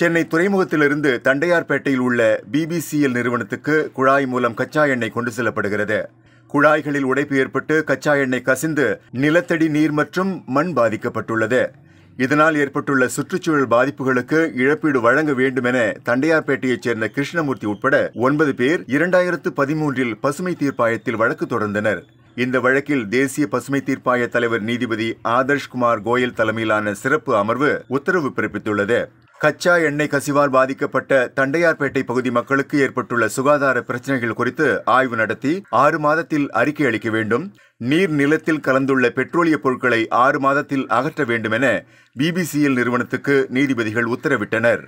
சென்னை துறைமுகத்திலிருந்து தண்டையார்பேட்டையில் உள்ள பிபிசிஎல் நிறுவனத்துக்கு குழாய் மூலம் கச்சா எண்ணெய் கொண்டு செல்லப்படுகிறது குழாய்களில் உடைப்பு ஏற்பட்டு கச்சா எண்ணெய் கசிந்து நிலத்தடி நீர் மற்றும் மண் பாதிக்கப்பட்டுள்ளது இதனால் ஏற்பட்டுள்ள சுற்றுச்சூழல் பாதிப்புகளுக்கு இழப்பீடு வழங்க வேண்டும் என தண்டையார்பேட்டையைச் சேர்ந்த கிருஷ்ணமூர்த்தி உட்பட ஒன்பது பேர் இரண்டாயிரத்து பதிமூன்றில் பசுமை தீர்ப்பாயத்தில் வழக்கு தொடர்ந்தனர் இந்த வழக்கில் தேசிய பசுமை தீர்ப்பாய தலைவர் நீதிபதி ஆதர்ஷ்குமார் கோயல் தலைமையிலான சிறப்பு அமர்வு உத்தரவு பிறப்பித்துள்ளது கச்சா எண்ணெய் கசிவால் பாதிக்கப்பட்ட தண்டையார்பேட்டை பகுதி மக்களுக்கு ஏற்பட்டுள்ள சுகாதார பிரச்சனைகள் குறித்து ஆய்வு நடத்தி ஆறு மாதத்தில் அறிக்கை அளிக்க வேண்டும் நீர் நிலத்தில் கலந்துள்ள பெட்ரோலிய பொருட்களை ஆறு மாதத்தில் அகற்ற வேண்டும் என பிபிசிஎல் நிறுவனத்துக்கு நீதிபதிகள் உத்தரவிட்டனர்